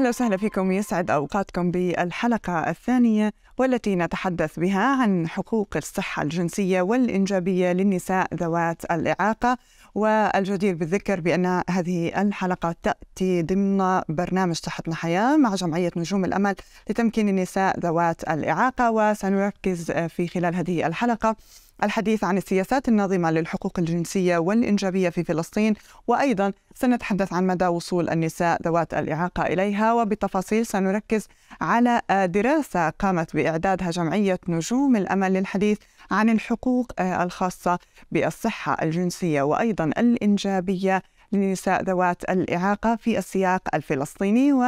أهلا وسهلا فيكم يسعد أوقاتكم بالحلقة الثانية والتي نتحدث بها عن حقوق الصحة الجنسية والإنجابية للنساء ذوات الإعاقة والجدير بالذكر بأن هذه الحلقة تأتي ضمن برنامج صحتنا حياة مع جمعية نجوم الأمل لتمكين النساء ذوات الإعاقة وسنركز في خلال هذه الحلقة الحديث عن السياسات الناظمة للحقوق الجنسية والإنجابية في فلسطين وأيضا سنتحدث عن مدى وصول النساء ذوات الإعاقة إليها وبالتفاصيل سنركز على دراسة قامت بإعدادها جمعية نجوم الأمل للحديث عن الحقوق آه، الخاصة بالصحة الجنسية وأيضا الإنجابية للنساء ذوات الإعاقة في السياق الفلسطيني و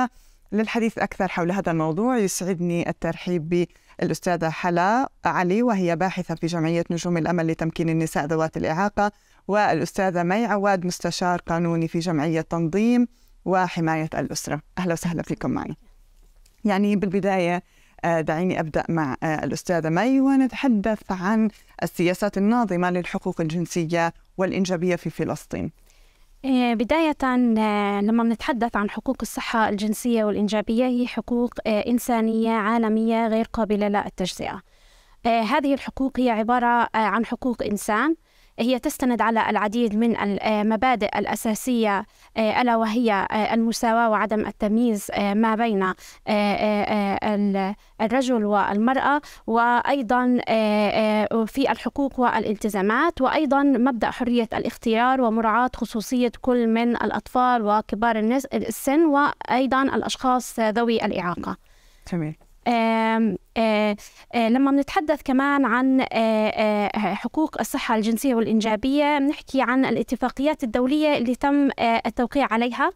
للحديث أكثر حول هذا الموضوع يسعدني الترحيب بالأستاذة حلا علي وهي باحثة في جمعية نجوم الأمل لتمكين النساء ذوات الإعاقة والأستاذة مي عواد مستشار قانوني في جمعية تنظيم وحماية الأسرة أهلا وسهلا فيكم معي يعني بالبداية آه، دعيني أبدأ مع آه، الأستاذة مي ونتحدث عن السياسات الناظمة للحقوق الجنسية والإنجابية في فلسطين آه، بداية آه، لما نتحدث عن حقوق الصحة الجنسية والإنجابية هي حقوق آه، إنسانية عالمية غير قابلة للتجزئة هذه الحقوق هي عبارة عن حقوق إنسان هي تستند على العديد من المبادئ آه، الأساسية آه، ألا وهي آه، المساواة وعدم التمييز ما بين الرجل والمرأة وأيضا في الحقوق والالتزامات وأيضا مبدأ حرية الاختيار ومراعاة خصوصية كل من الأطفال وكبار السن وأيضا الأشخاص ذوي الإعاقة. تمام آه، آه، لما بنتحدث كمان عن آه، حقوق الصحة الجنسية والإنجابية بنحكي عن الاتفاقيات الدولية اللي تم التوقيع عليها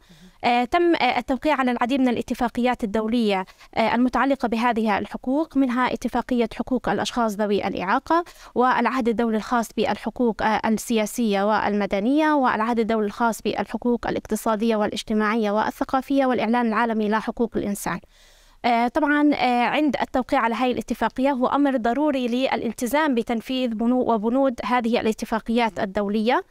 تم التوقيع على العديد من الاتفاقيات الدولية المتعلقة بهذه الحقوق منها اتفاقية حقوق الأشخاص ذوي الإعاقة والعهد الدولي الخاص بالحقوق السياسية والمدنية والعهد الدولي الخاص بالحقوق الاقتصادية والاجتماعية والثقافية والإعلان العالمي لحقوق الإنسان آه، طبعا آه، عند التوقيع على هذه الاتفاقية هو أمر ضروري للالتزام بتنفيذ بنو وبنود هذه الاتفاقيات الدولية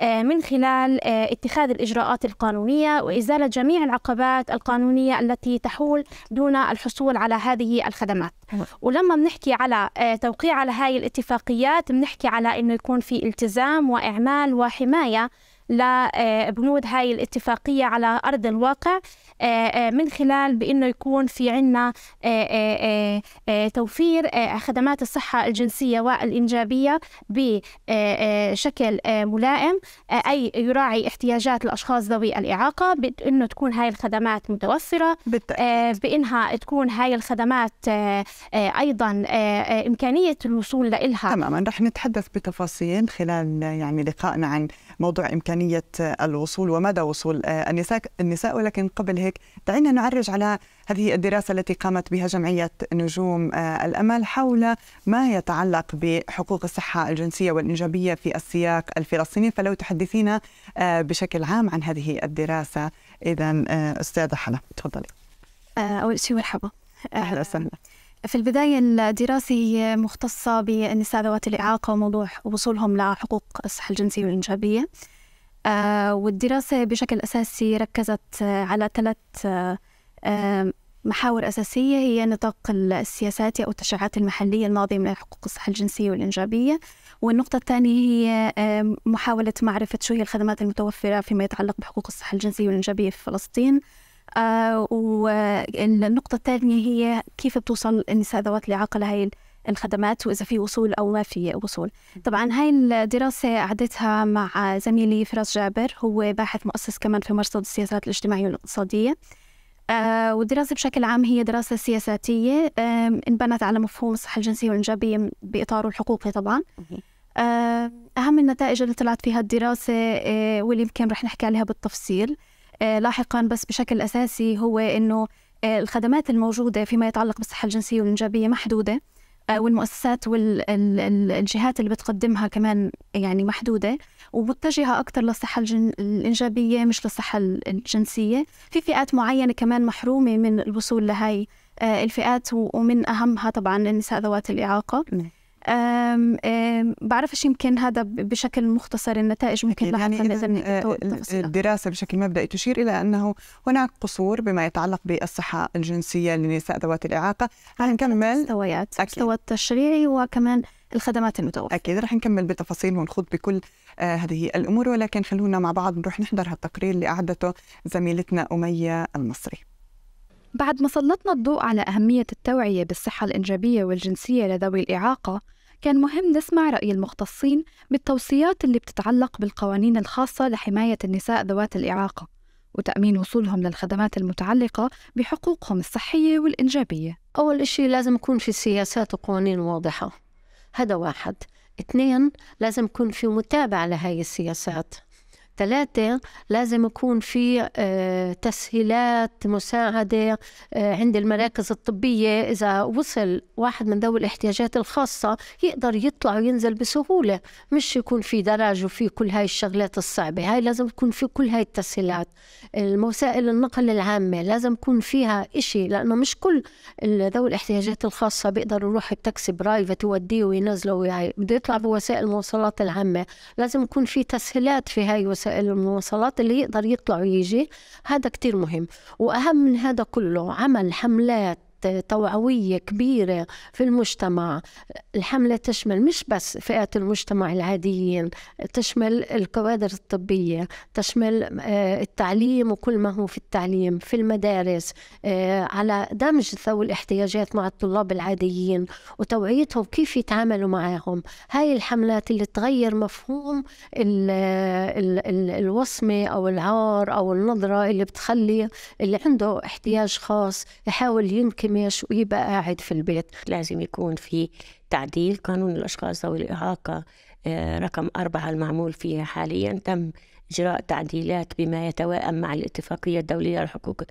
آه، من خلال اتخاذ الإجراءات القانونية وإزالة جميع العقبات القانونية التي تحول دون الحصول على هذه الخدمات ولما بنحكي على توقيع على هذه الاتفاقيات بنحكي على أنه يكون في التزام وإعمال وحماية لبنود آه، هاي الاتفاقية على أرض الواقع آه، آه، من خلال بأنه يكون في عنا توفير خدمات الصحة الجنسية والإنجابية بشكل ملائم أي يراعي احتياجات الأشخاص ذوي الإعاقة بأنه تكون هاي الخدمات متوفرة بالتأكيد. بأنها تكون هاي الخدمات أيضا إمكانية الوصول لإلها تماما رح نتحدث بتفاصيل خلال يعني لقائنا عن موضوع إمكانية الوصول ومدى وصول آه، النساء النساء ولكن قبل هيك دعينا نعرج على هذه الدراسة التي قامت بها جمعية نجوم آه، الأمل حول ما يتعلق بحقوق الصحة الجنسية والإنجابية في السياق الفلسطيني فلو تحدثينا آه، بشكل عام عن هذه الدراسة إذا أستاذة حلا تفضلي أول شيء مرحبا أهلا وسهلا في البداية الدراسة هي مختصة بالنساء ذوات الإعاقة وموضوع وصولهم لحقوق الصحة الجنسية والإنجابية آه، والدراسة بشكل أساسي ركزت على ثلاث آه، محاور أساسية هي نطاق السياسات أو التشريعات المحلية الماضية من حقوق الصحة الجنسية والإنجابية والنقطة الثانية هي آه، محاولة معرفة شو هي الخدمات المتوفرة فيما يتعلق بحقوق الصحة الجنسية والإنجابية في فلسطين آه والنقطة الثانية هي كيف بتوصل النساء ذوات الإعاقة لهي الخدمات وإذا في وصول أو ما في وصول طبعا هاي الدراسة عدتها مع زميلي فراس جابر هو باحث مؤسس كمان في مرصد السياسات الاجتماعية والاقتصادية آه والدراسة بشكل عام هي دراسة سياساتية آه انبنت على مفهوم الصحة الجنسية والإنجابية بإطاره الحقوقي طبعا آه أهم النتائج اللي طلعت فيها الدراسة آه، واللي يمكن رح نحكي عليها بالتفصيل آه، لاحقا بس بشكل أساسي هو أنه آه، الخدمات الموجودة فيما يتعلق بالصحة الجنسية والإنجابية محدودة آه، والمؤسسات والجهات اللي بتقدمها كمان يعني محدودة ومتجهة أكثر للصحة الجن... الإنجابية مش للصحة الجنسية في فئات معينة كمان محرومة من الوصول لهي الفئات ومن أهمها طبعا النساء ذوات الإعاقة أم أم بعرفش يمكن هذا بشكل مختصر النتائج ممكن يعني إذا آه، الدراسه بشكل مبدئي تشير الى انه هناك قصور بما يتعلق بالصحه الجنسيه للنساء ذوات الاعاقه رح نكمل مستويات مستوى التشريعي وكمان الخدمات المتوفره اكيد رح نكمل بالتفاصيل ونخوض بكل آه هذه الامور ولكن خلونا مع بعض نروح نحضر هالتقرير اللي اعدته زميلتنا اميه المصري بعد ما سلطنا الضوء على أهمية التوعية بالصحة الإنجابية والجنسية لذوي الإعاقة كان مهم نسمع رأي المختصين بالتوصيات اللي بتتعلق بالقوانين الخاصة لحماية النساء ذوات الإعاقة وتأمين وصولهم للخدمات المتعلقة بحقوقهم الصحية والإنجابية أول إشي لازم يكون في سياسات وقوانين واضحة هذا واحد اثنين لازم يكون في متابعة لهذه السياسات ثلاثة لازم يكون في آه، تسهيلات مساعدة آه، عند المراكز الطبية إذا وصل واحد من ذوي الاحتياجات الخاصة يقدر يطلع وينزل بسهولة مش يكون في درج وفي كل هاي الشغلات الصعبة هاي لازم يكون في كل هاي التسهيلات الوسائل النقل العامة لازم يكون فيها إشي لأنه مش كل ذوي الاحتياجات الخاصة بيقدر يروح بتاكسي برايفت يوديه وينزله ويعي بده يطلع بوسائل المواصلات العامة لازم يكون في تسهيلات في هاي وسائل المواصلات اللي يقدر يطلع ويجي هذا كتير مهم وأهم من هذا كله عمل حملات توعوية كبيرة في المجتمع الحملة تشمل مش بس فئات المجتمع العاديين تشمل الكوادر الطبية تشمل آه، التعليم وكل ما هو في التعليم في المدارس آه، على دمج ذوي الاحتياجات مع الطلاب العاديين وتوعيتهم كيف يتعاملوا معهم هاي الحملات اللي تغير مفهوم الـ آه، الـ الـ الوصمة أو العار أو النظرة اللي بتخلي اللي عنده احتياج خاص يحاول يمكن ينكمش ويبقى قاعد في البيت لازم يكون في تعديل قانون الأشخاص ذوي الإعاقة آه، رقم أربعة المعمول فيه حاليا تم إجراء تعديلات بما يتوائم مع الاتفاقية الدولية لحقوق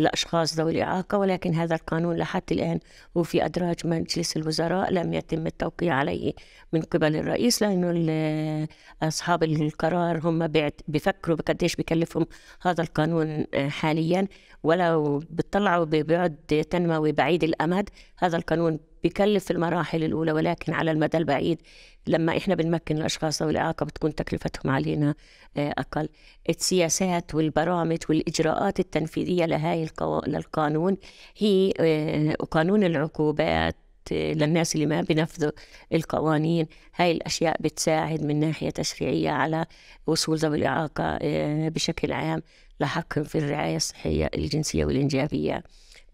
الأشخاص ذوي الإعاقة ولكن هذا القانون لحد الآن هو في أدراج مجلس الوزراء لم يتم التوقيع عليه من قبل الرئيس لأنه أصحاب القرار هم بيفكروا بقديش بكلفهم هذا القانون آه، حاليا ولو بتطلعوا ببعد تنموي بعيد الأمد هذا القانون بكلف في المراحل الأولى ولكن على المدى البعيد لما إحنا بنمكن الأشخاص ذوي الإعاقة بتكون تكلفتهم علينا آه، أقل السياسات والبرامج والإجراءات التنفيذية لهي القو... للقانون هي آه، قانون العقوبات آه، للناس اللي ما بينفذوا القوانين هاي الأشياء بتساعد من ناحية تشريعية على وصول ذوي الإعاقة بشكل عام لحقهم في الرعاية الصحية الجنسية والإنجابية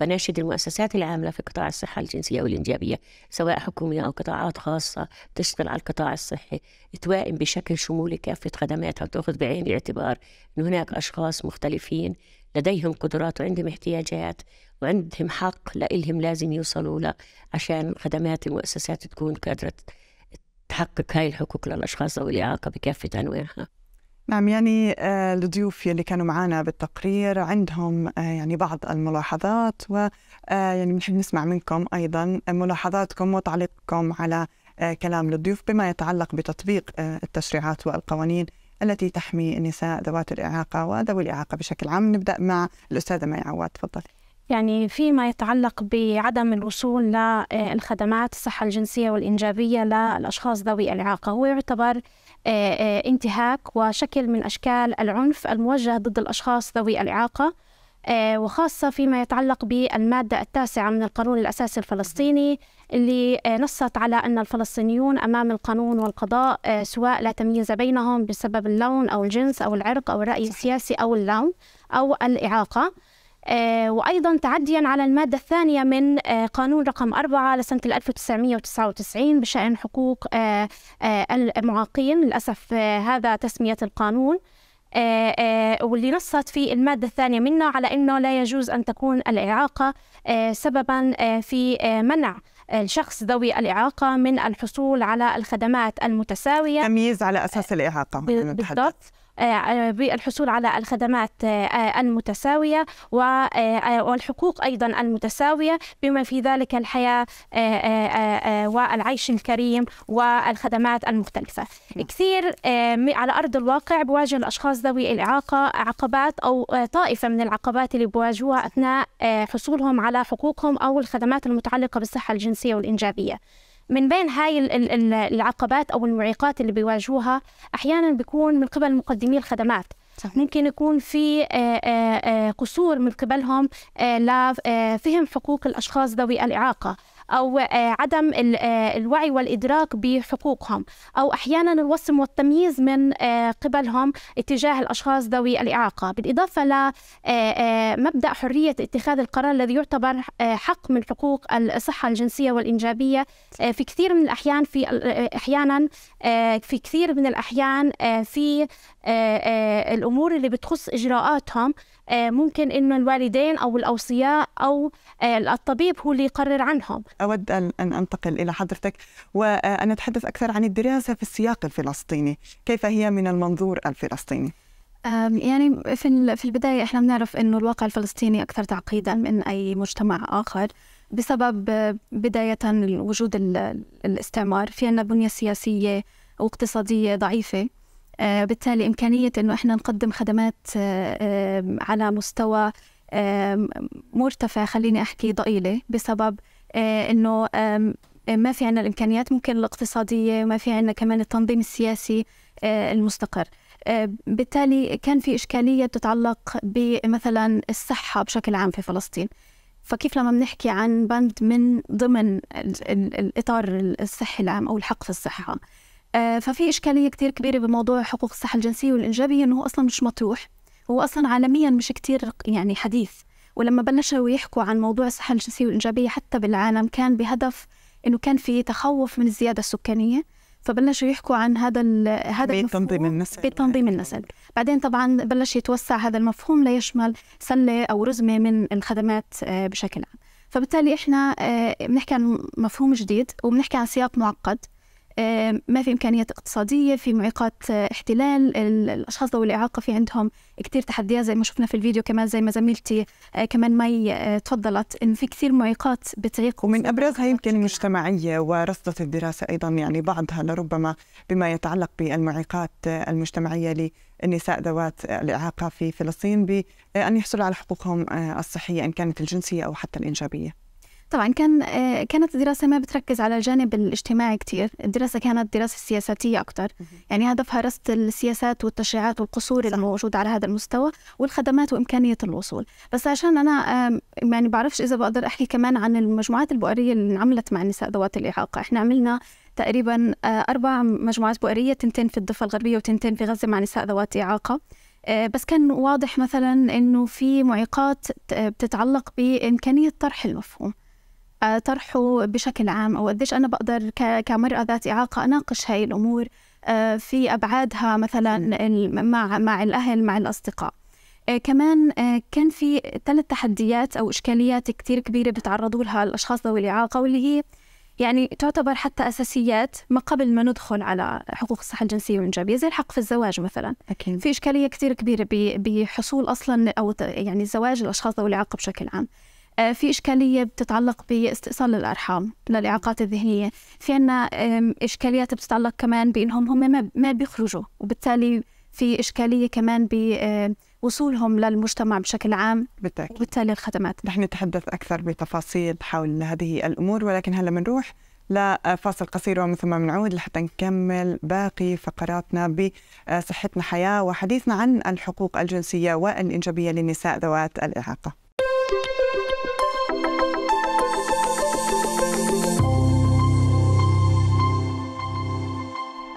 فنشد المؤسسات العاملة في قطاع الصحة الجنسية والإنجابية سواء حكومية أو قطاعات خاصة تشتغل على القطاع الصحي توائم بشكل شمولي كافة خدماتها وتأخذ بعين الاعتبار أن هناك أشخاص مختلفين لديهم قدرات وعندهم احتياجات وعندهم حق لإلهم لازم يوصلوا له عشان خدمات المؤسسات تكون قادرة تحقق هاي الحقوق للأشخاص ذوي الإعاقة بكافة أنواعها نعم يعني آه، الضيوف يلي كانوا معنا بالتقرير عندهم آه، يعني بعض الملاحظات و آه، يعني بنحب نسمع منكم ايضا ملاحظاتكم وتعليقكم على كلام الضيوف بما يتعلق بتطبيق التشريعات والقوانين التي تحمي النساء ذوات الإعاقة وذوي الإعاقة بشكل عام نبدأ مع الأستاذة مي عواد تفضلي يعني فيما يتعلق بعدم الوصول للخدمات الصحة الجنسية والإنجابية للأشخاص ذوي الإعاقة هو يعتبر آه، آه، انتهاك وشكل من أشكال العنف الموجه ضد الأشخاص ذوي الإعاقة آه، وخاصة فيما يتعلق بالمادة التاسعة من القانون الأساسي الفلسطيني اللي نصت على أن الفلسطينيون أمام القانون والقضاء سواء لا تمييز بينهم بسبب اللون أو الجنس أو العرق أو الرأي السياسي أو اللون أو الإعاقة آه، وأيضا تعديا على المادة الثانية من آه، قانون رقم أربعة لسنة 1999 بشأن حقوق آه، المعاقين للأسف هذا تسمية القانون واللي نصت في المادة الثانية منه على أنه لا يجوز أن تكون الإعاقة سببا في منع الشخص ذوي الإعاقة من الحصول على الخدمات المتساوية تمييز على أساس الإعاقة بالضبط آه، بالحصول على الخدمات آه، المتساوية آه، والحقوق أيضا المتساوية بما في ذلك الحياة والعيش الكريم والخدمات المختلفة كثير على أرض الواقع بواجه الأشخاص ذوي الإعاقة عقبات أو طائفة من العقبات اللي بواجهوها أثناء حصولهم على حقوقهم أو الخدمات المتعلقة بالصحة الجنسية والإنجابية من بين هاي العقبات او المعيقات اللي بيواجهوها احيانا بيكون من قبل مقدمي الخدمات صحيح. ممكن يكون في آه، آه، آه، قصور من قبلهم لفهم حقوق الاشخاص ذوي الاعاقه أو آه، عدم آه، الوعي والإدراك بحقوقهم أو أحيانا الوصم والتمييز من آه، قبلهم اتجاه الأشخاص ذوي الإعاقة بالإضافة لمبدأ حرية اتخاذ القرار الذي يعتبر حق من حقوق الصحة الجنسية والإنجابية في كثير من الأحيان في أحيانا في كثير من الأحيان في الأمور اللي بتخص إجراءاتهم آه، ممكن انه الوالدين او الاوصياء او آه، الطبيب هو اللي يقرر عنهم. اود ان انتقل الى حضرتك وان آه، نتحدث اكثر عن الدراسه في السياق الفلسطيني، كيف هي من المنظور الفلسطيني؟ يعني في في البدايه احنا بنعرف انه الواقع الفلسطيني اكثر تعقيدا من اي مجتمع اخر بسبب بدايه وجود الاستعمار، في عندنا بنيه سياسيه واقتصاديه ضعيفه. آه، بالتالي إمكانية أنه إحنا نقدم خدمات آه، على مستوى مرتفع خليني أحكي ضئيلة بسبب آه، أنه ما في عنا الإمكانيات ممكن الاقتصادية ما في عنا كمان التنظيم السياسي المستقر بالتالي كان في إشكالية تتعلق بمثلا الصحة بشكل عام في فلسطين فكيف لما بنحكي عن بند من ضمن الإطار الصحي العام أو الحق في الصحة آه، ففي إشكالية كتير كبيرة بموضوع حقوق الصحة الجنسية والإنجابية إنه هو أصلا مش مطروح هو أصلا عالميا مش كتير يعني حديث ولما بلشوا يحكوا عن موضوع الصحة الجنسية والإنجابية حتى بالعالم كان بهدف إنه كان في تخوف من الزيادة السكانية فبلشوا يحكوا عن هذا هذا بتنظيم النسل بتنظيم النسل بعدين طبعا بلش يتوسع هذا المفهوم ليشمل سلة أو رزمة من الخدمات آه، بشكل عام فبالتالي احنا آه، بنحكي عن مفهوم جديد وبنحكي عن سياق معقد ما في إمكانيات اقتصادية في معيقات آه، احتلال الأشخاص ذوي الإعاقة في عندهم كثير تحديات زي ما شفنا في الفيديو كمان زي ما زميلتي آه، كمان مي آه، تفضلت إن في كثير معيقات بتعيق ومن أبرزها يمكن المجتمعية ورصدت الدراسة أيضا يعني بعضها لربما بما يتعلق بالمعيقات المجتمعية للنساء ذوات الإعاقة في فلسطين بأن يحصلوا على حقوقهم الصحية إن كانت الجنسية أو حتى الإنجابية طبعا كان آه، كانت الدراسة ما بتركز على الجانب الاجتماعي كثير، الدراسة كانت دراسة سياساتية أكثر، يعني هدفها رصد السياسات والتشريعات والقصور الموجودة على هذا المستوى والخدمات وإمكانية الوصول، بس عشان أنا يعني بعرفش إذا بقدر أحكي كمان عن المجموعات البؤرية اللي انعملت مع النساء ذوات الإعاقة، إحنا عملنا تقريبا آه، أربع مجموعات بؤرية تنتين في الضفة الغربية وتنتين في غزة مع نساء ذوات إعاقة. آه، بس كان واضح مثلا انه في معيقات بتتعلق بامكانيه طرح المفهوم طرحه بشكل عام او قديش انا بقدر كمراه ذات اعاقه اناقش هاي الامور آه، في ابعادها مثلا مع مع الاهل مع الاصدقاء آه، كمان آه، كان في ثلاث تحديات او اشكاليات كثير كبيره بتعرضوا لها الاشخاص ذوي الاعاقه واللي هي يعني تعتبر حتى اساسيات ما قبل ما ندخل على حقوق الصحه الجنسيه والانجابيه زي الحق في الزواج مثلا أكيد. في اشكاليه كثير كبيره بحصول اصلا او يعني زواج الاشخاص ذوي الاعاقه بشكل عام آه، في إشكالية بتتعلق باستئصال الأرحام للإعاقات الذهنية في عنا إشكاليات بتتعلق كمان بأنهم هم ما بيخرجوا وبالتالي في إشكالية كمان بوصولهم للمجتمع بشكل عام بالتأكيد. وبالتالي الخدمات رح نتحدث أكثر بتفاصيل حول هذه الأمور ولكن هلا بنروح لفاصل آه، قصير ومن ثم بنعود لحتى نكمل باقي فقراتنا بصحتنا حياة وحديثنا عن الحقوق الجنسية والإنجابية للنساء ذوات الإعاقة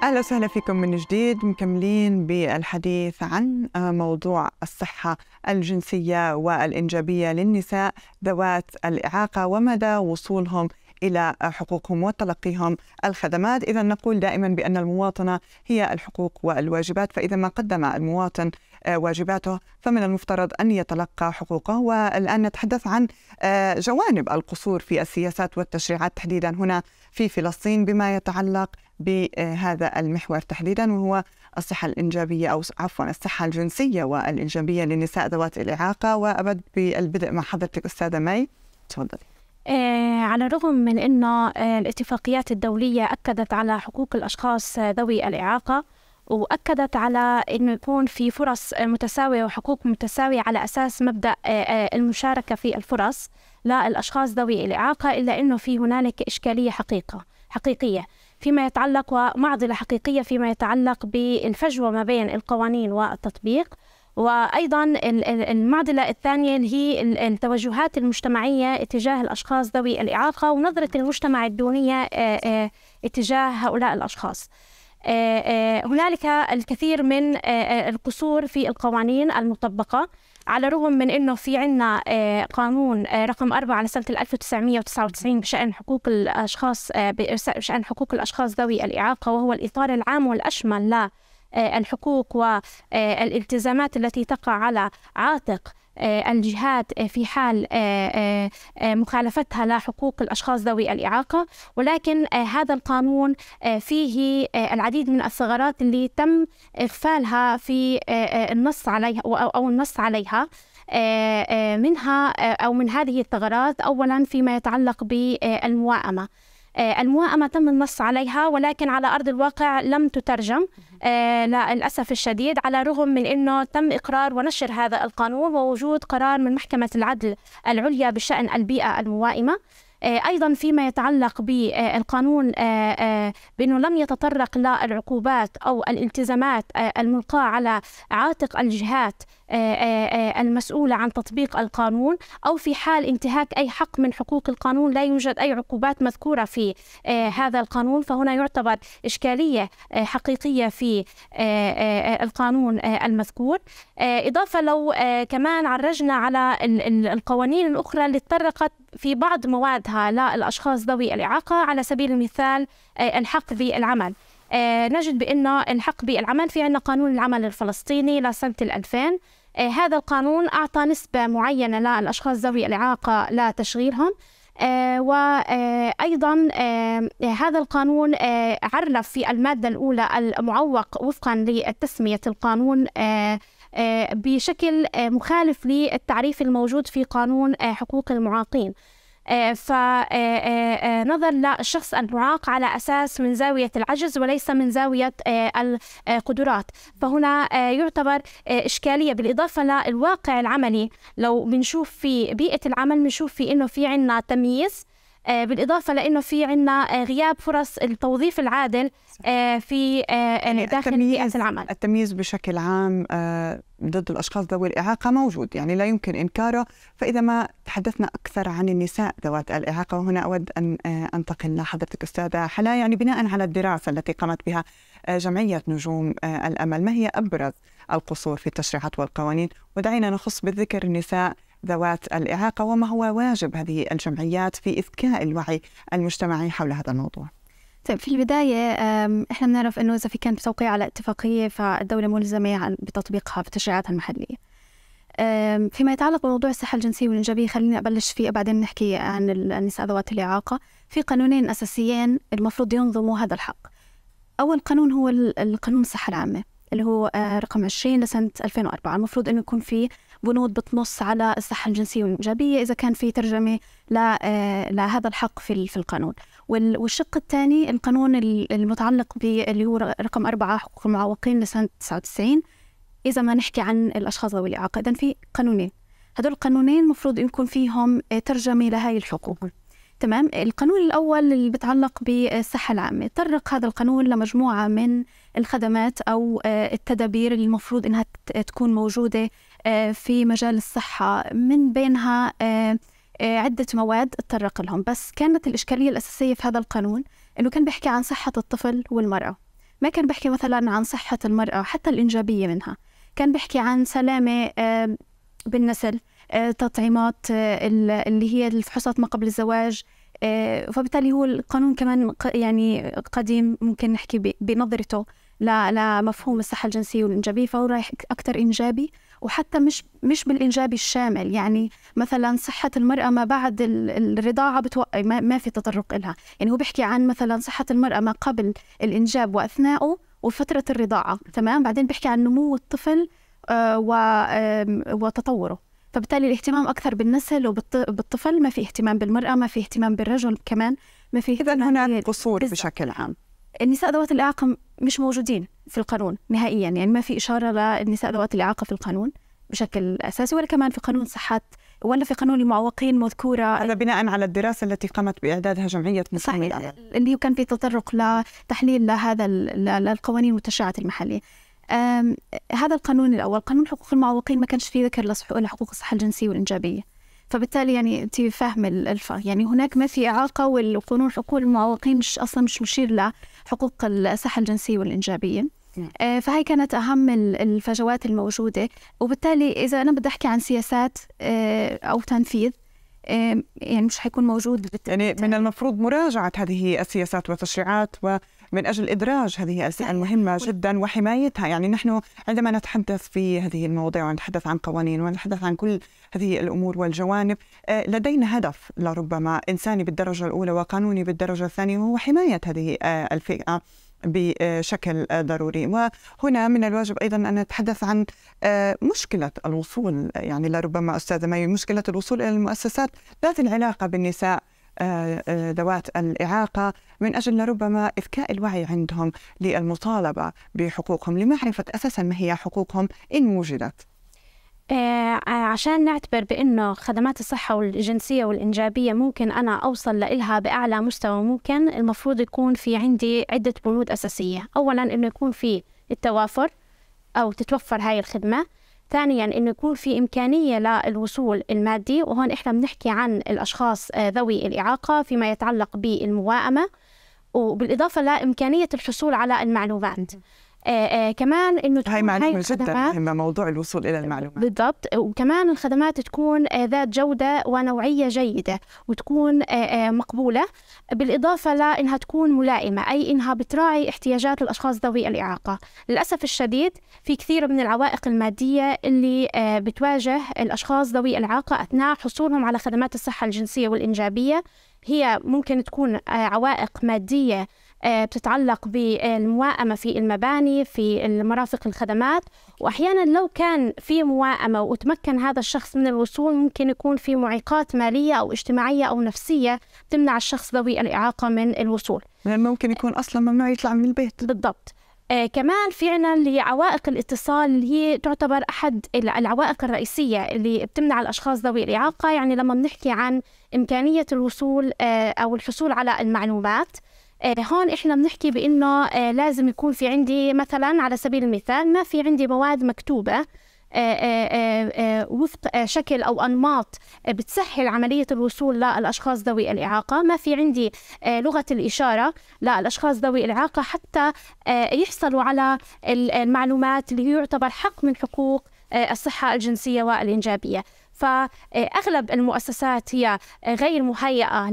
اهلا وسهلا فيكم من جديد مكملين بالحديث عن موضوع الصحه الجنسيه والانجابيه للنساء ذوات الاعاقه ومدى وصولهم الى حقوقهم وتلقيهم الخدمات، اذا نقول دائما بان المواطنه هي الحقوق والواجبات، فاذا ما قدم المواطن آه، واجباته فمن المفترض أن يتلقى حقوقه والآن نتحدث عن آه، جوانب القصور في السياسات والتشريعات تحديدا هنا في فلسطين بما يتعلق بهذا المحور تحديدا وهو الصحة الإنجابية أو عفوا الصحة الجنسية والإنجابية للنساء ذوات الإعاقة وأبد بالبدء مع حضرتك أستاذة مي تفضلي آه، على الرغم من أن الاتفاقيات الدولية أكدت على حقوق الأشخاص ذوي الإعاقة واكدت على انه يكون في فرص متساويه وحقوق متساويه على اساس مبدا آه، آه، المشاركه في الفرص للاشخاص ذوي الاعاقه الا انه في هنالك اشكاليه حقيقه حقيقيه فيما يتعلق ومعضله حقيقيه فيما يتعلق بالفجوه ما بين القوانين والتطبيق وايضا المعضله الثانيه اللي هي التوجهات المجتمعيه اتجاه الاشخاص ذوي الاعاقه ونظره المجتمع الدونيه آه، اتجاه هؤلاء الاشخاص. آه، آه، هنالك الكثير من آه، القصور في القوانين المطبقة على الرغم من انه في عندنا قانون رقم أربعة على سنه 1999 بشان حقوق الاشخاص بشان حقوق الاشخاص ذوي الاعاقه وهو الاطار العام والاشمل للحقوق والالتزامات التي تقع على عاتق آه، الجهات آه، في حال آه، مخالفتها لحقوق الأشخاص ذوي الإعاقة ولكن هذا القانون فيه العديد من الثغرات اللي تم إغفالها في النص عليها أو النص عليها منها أو من هذه الثغرات أولا فيما يتعلق بالموائمة آه، الموائمة تم النص عليها ولكن على أرض الواقع لم تترجم آه، للأسف الشديد على الرغم من أنه تم إقرار ونشر هذا القانون ووجود قرار من محكمة العدل العليا بشأن البيئة الموائمة آه، ايضا فيما يتعلق بالقانون بانه لم يتطرق للعقوبات او الالتزامات الملقاه على عاتق الجهات آه، آه، آه، المسؤولة عن تطبيق القانون أو في حال انتهاك أي حق من حقوق القانون لا يوجد أي عقوبات مذكورة في هذا القانون فهنا يعتبر إشكالية حقيقية في القانون المذكور إضافة لو كمان عرجنا على القوانين الأخرى اللي تطرقت في بعض موادها للأشخاص ذوي الإعاقة على سبيل المثال الحق بالعمل نجد بأن الحق بالعمل في عنا قانون العمل الفلسطيني لسنة 2000 آه، هذا القانون أعطى نسبة معينة للأشخاص ذوي الإعاقة لتشغيلهم آه، وأيضا آه، هذا القانون عرف في المادة الأولى المعوق وفقا لتسمية القانون بشكل مخالف للتعريف الموجود في قانون حقوق المعاقين آه، فنظر آه، آه، للشخص المعاق على أساس من زاوية العجز وليس من زاوية القدرات فهنا يعتبر إشكالية بالإضافة للواقع العملي لو بنشوف في بيئة العمل بنشوف في إنه في عنا تمييز آه، بالإضافة لأنه في عنا آه، غياب فرص التوظيف العادل آه، في يعني يعني داخل التمييز بيئة العمل التمييز بشكل عام ضد الأشخاص ذوي الإعاقة موجود يعني لا يمكن إنكاره فإذا ما تحدثنا أكثر عن النساء ذوات الإعاقة وهنا أود أن أنتقل لحضرتك أستاذة حلا يعني بناء على الدراسة التي قامت بها جمعية نجوم الأمل ما هي أبرز القصور في التشريعات والقوانين ودعينا نخص بالذكر النساء ذوات الإعاقة وما هو واجب هذه الجمعيات في إذكاء الوعي المجتمعي حول هذا الموضوع طيب في البداية احنا بنعرف انه اذا في كان توقيع على اتفاقية فالدولة ملزمة بتطبيقها في التشريعات المحلية. فيما يتعلق بموضوع الصحة الجنسية والإنجابية خليني أبلش فيه بعدين نحكي عن النساء ذوات الإعاقة في قانونين أساسيين المفروض ينظموا هذا الحق أول قانون هو القانون الصحة العامة اللي هو آه، رقم 20 لسنة 2004 المفروض أنه يكون فيه بنود بتنص على الصحة الجنسية والإنجابية إذا كان في ترجمة لهذا آه، الحق في في القانون والشق الثاني القانون المتعلق باللي هو رقم أربعة حقوق المعوقين لسنة 99 إذا ما نحكي عن الأشخاص ذوي الإعاقة إذا في قانونين هدول القانونين المفروض يكون فيهم آه، ترجمة لهاي الحقوق تمام القانون الأول اللي بتعلق بالصحة العامة طرق هذا القانون لمجموعة من الخدمات أو آه، التدابير اللي المفروض إنها تكون موجودة آه، في مجال الصحة من بينها آه، عدة مواد اتطرق لهم بس كانت الإشكالية الأساسية في هذا القانون إنه كان بيحكي عن صحة الطفل والمرأة ما كان بيحكي مثلا عن صحة المرأة حتى الإنجابية منها كان بيحكي عن سلامة بالنسل تطعيمات اللي هي الفحوصات ما قبل الزواج آه، فبالتالي هو القانون كمان يعني قديم ممكن نحكي بنظرته لمفهوم الصحة الجنسية والإنجابية فهو رايح أكثر إنجابي وحتى مش مش بالإنجابي الشامل يعني مثلا صحة المرأة ما بعد الرضاعة بتوقع ما, ما في تطرق لها يعني هو بيحكي عن مثلا صحة المرأة ما قبل الإنجاب وأثناءه وفترة الرضاعة تمام بعدين بيحكي عن نمو الطفل آه، وتطوره فبالتالي الاهتمام اكثر بالنسل وبالطفل ما في اهتمام بالمراه ما في اهتمام بالرجل كمان ما في اذا هناك قصور بشكل عام النساء ذوات الاعاقه مش موجودين في القانون نهائيا يعني ما في اشاره للنساء ذوات الاعاقه في القانون بشكل اساسي ولا كمان في قانون صحه ولا في قانون المعوقين مذكوره هذا بناء على الدراسه التي قامت باعدادها جمعيه صحيح اللي كان في تطرق لتحليل لهذا للقوانين والتشريعات المحليه هذا القانون الاول قانون حقوق المعوقين ما كانش فيه ذكر لحقوق الصحه الجنسيه والانجابيه فبالتالي يعني انت فاهمه الفرق يعني هناك ما في اعاقه والقانون حقوق المعوقين مش اصلا مش مشير لحقوق الصحه الجنسيه والانجابيه نعم. أه، فهي كانت أهم الفجوات الموجودة وبالتالي إذا أنا بدي أحكي عن سياسات أه، أو تنفيذ أه، يعني مش حيكون موجود بالتأكيد. يعني من المفروض مراجعة هذه السياسات والتشريعات و من أجل إدراج هذه الاسئله المهمة جدا وحمايتها يعني نحن عندما نتحدث في هذه المواضيع ونتحدث عن قوانين ونتحدث عن كل هذه الأمور والجوانب آه، لدينا هدف لربما إنساني بالدرجة الأولى وقانوني بالدرجة الثانية وهو حماية هذه آه، الفئة بشكل ضروري وهنا من الواجب أيضا أن نتحدث عن آه، مشكلة الوصول يعني لربما أستاذة مي مشكلة الوصول إلى المؤسسات ذات العلاقة بالنساء آه، آه، ذوات الإعاقة من أجل لربما إفكاء الوعي عندهم للمطالبة بحقوقهم لمعرفة أساسا ما هي حقوقهم إن وجدت آه، عشان نعتبر بأنه خدمات الصحة والجنسية والإنجابية ممكن أنا أوصل لإلها بأعلى مستوى ممكن المفروض يكون في عندي عدة بنود أساسية أولا أنه يكون في التوافر أو تتوفر هاي الخدمة ثانيا انه يكون في امكانيه للوصول المادي وهون احنا بنحكي عن الاشخاص آه، ذوي الاعاقه فيما يتعلق بالموائمه وبالاضافه لامكانيه الحصول على المعلومات آه، آه، كمان انه هاي معلومه جدا مهمه موضوع الوصول الى المعلومات بالضبط وكمان الخدمات تكون آه، ذات جوده ونوعيه جيده وتكون مقبوله بالاضافه لانها تكون ملائمه اي انها بتراعي احتياجات الاشخاص ذوي الاعاقه للاسف الشديد في كثير من العوائق الماديه اللي بتواجه الاشخاص ذوي الاعاقه اثناء حصولهم على خدمات الصحه الجنسيه والانجابيه هي ممكن تكون عوائق ماديه آه، بتتعلق بالمواءمة في المباني في المرافق الخدمات وأحيانا لو كان في مواءمة وتمكن هذا الشخص من الوصول ممكن يكون في معيقات مالية أو اجتماعية أو نفسية تمنع الشخص ذوي الإعاقة من الوصول يعني ممكن يكون أصلا ممنوع يطلع من البيت بالضبط آه كمان في عنا لعوائق الاتصال اللي هي تعتبر أحد العوائق الرئيسية اللي بتمنع الأشخاص ذوي الإعاقة يعني لما بنحكي عن إمكانية الوصول آه أو الحصول على المعلومات آه، هون احنا بنحكي بانه آه، لازم يكون في عندي مثلا على سبيل المثال ما في عندي مواد مكتوبه آه، وفق شكل او انماط بتسهل عمليه الوصول للاشخاص ذوي الاعاقه، ما في عندي لغه الاشاره للاشخاص ذوي الاعاقه حتى يحصلوا على المعلومات اللي يعتبر حق من حقوق الصحه الجنسيه والانجابيه، فاغلب المؤسسات هي غير مهيئه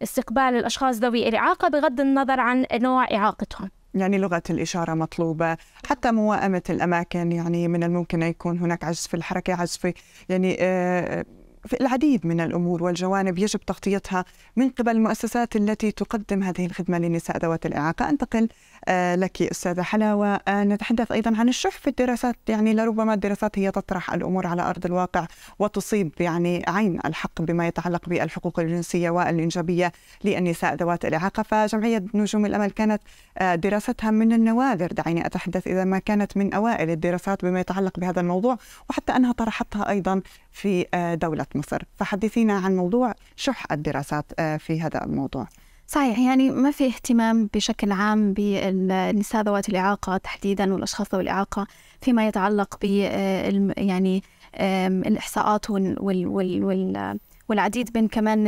لاستقبال الاشخاص ذوي الاعاقه بغض النظر عن نوع اعاقتهم. يعني لغة الإشارة مطلوبة حتى موائمة الأماكن يعني من الممكن أن يكون هناك عجز في الحركة عجز في يعني آه، آه، في العديد من الامور والجوانب يجب تغطيتها من قبل المؤسسات التي تقدم هذه الخدمه للنساء ذوات الاعاقه انتقل آه، لك أستاذة حلاوة آه، نتحدث أيضا عن الشح في الدراسات يعني لربما الدراسات هي تطرح الأمور على أرض الواقع وتصيب يعني عين الحق بما يتعلق بالحقوق الجنسية والإنجابية للنساء ذوات الإعاقة فجمعية نجوم الأمل كانت آه، دراستها من النوادر دعيني أتحدث إذا ما كانت من أوائل الدراسات بما يتعلق بهذا الموضوع وحتى أنها طرحتها أيضا في دولة مصر فحدثينا عن موضوع شح الدراسات في هذا الموضوع صحيح يعني ما في اهتمام بشكل عام بالنساء ذوات الإعاقة تحديدا والأشخاص ذوي الإعاقة فيما يتعلق ب آه، يعني الإحصاءات وال, وال, وال والعديد من كمان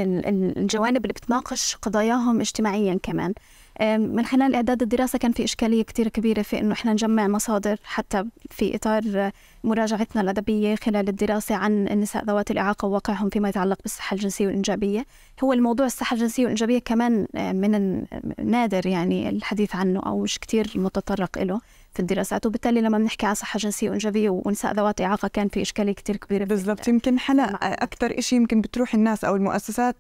الجوانب اللي بتناقش قضاياهم اجتماعيا كمان من خلال اعداد الدراسه كان في اشكاليه كثير كبيره في انه احنا نجمع مصادر حتى في اطار مراجعتنا الادبيه خلال الدراسه عن النساء ذوات الاعاقه وواقعهم فيما يتعلق بالصحه الجنسيه والانجابيه هو الموضوع الصحه الجنسيه والانجابيه كمان من النادر يعني الحديث عنه او مش كثير متطرق له في الدراسات وبالتالي لما بنحكي عن صحه جنسيه وانجابيه ونساء ذوات اعاقه كان في اشكاليه كثير كبيره بالضبط يمكن حنا اكثر شيء يمكن بتروح الناس او المؤسسات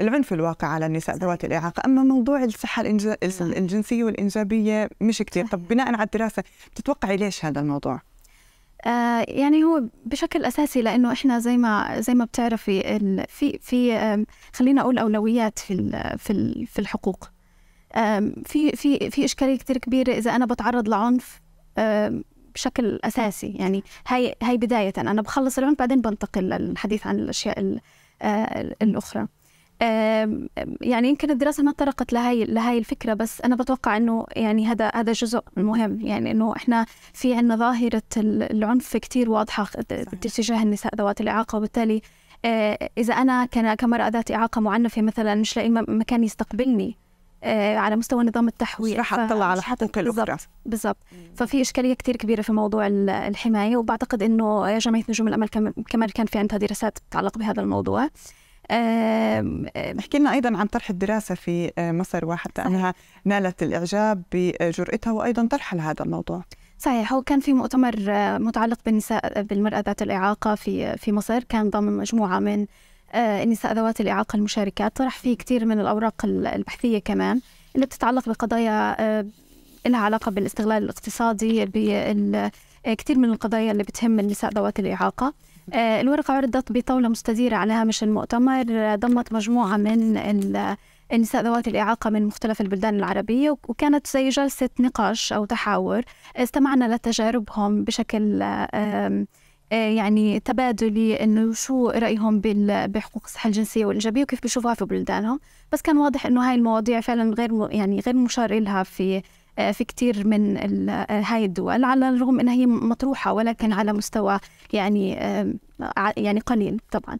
للعنف الواقع على النساء ذوات الاعاقه اما موضوع الصحه الإنج... نعم. الجنسيه والانجابيه مش كثير طب بناء على الدراسه بتتوقعي ليش هذا الموضوع آه، يعني هو بشكل اساسي لانه احنا زي ما زي ما بتعرفي في في خلينا اقول اولويات في في في الحقوق في في في اشكاليه كثير كبيره اذا انا بتعرض لعنف بشكل اساسي يعني هاي هاي بدايه انا بخلص العنف بعدين بنتقل للحديث عن الاشياء آه، الاخرى يعني يمكن الدراسه ما طرقت لهي لهي الفكره بس انا بتوقع انه يعني هذا هذا جزء مهم يعني انه احنا في عندنا ظاهره العنف كتير واضحه تجاه النساء ذوات الاعاقه وبالتالي آه، اذا انا كمراه ذات اعاقه معنفه مثلا مش لاقي مكان يستقبلني آه، على مستوى نظام التحويل راح اطلع على حقوق الاخرى بالضبط ففي اشكاليه كثير كبيره في موضوع الحمايه وبعتقد انه جمعيه نجوم الامل كمان كان في عندها دراسات تتعلق بهذا الموضوع احكي لنا ايضا عن طرح الدراسه في آه، مصر وحتى انها نالت الاعجاب بجرأتها وايضا طرح لهذا الموضوع صحيح هو كان في مؤتمر آه، متعلق بالنساء بالمرأة ذات الإعاقة في في مصر كان ضمن مجموعة من آه، النساء ذوات الإعاقة المشاركات طرح فيه كثير من الأوراق البحثية كمان اللي بتتعلق بقضايا آه، لها علاقة بالاستغلال الاقتصادي آه، كثير من القضايا اللي بتهم النساء ذوات الإعاقة الورقة عرضت بطاولة مستديرة على هامش المؤتمر ضمت مجموعة من النساء ذوات الإعاقة من مختلف البلدان العربية وكانت زي جلسة نقاش أو تحاور استمعنا لتجاربهم بشكل آه، يعني تبادلي انه شو رايهم بحقوق الصحه الجنسيه والانجابيه وكيف بيشوفوها في بلدانهم بس كان واضح انه هاي المواضيع فعلا غير يعني غير مشار لها في آه، في كثير من آه، هاي الدول على الرغم انها هي مطروحه ولكن على مستوى يعني يعني قليل طبعا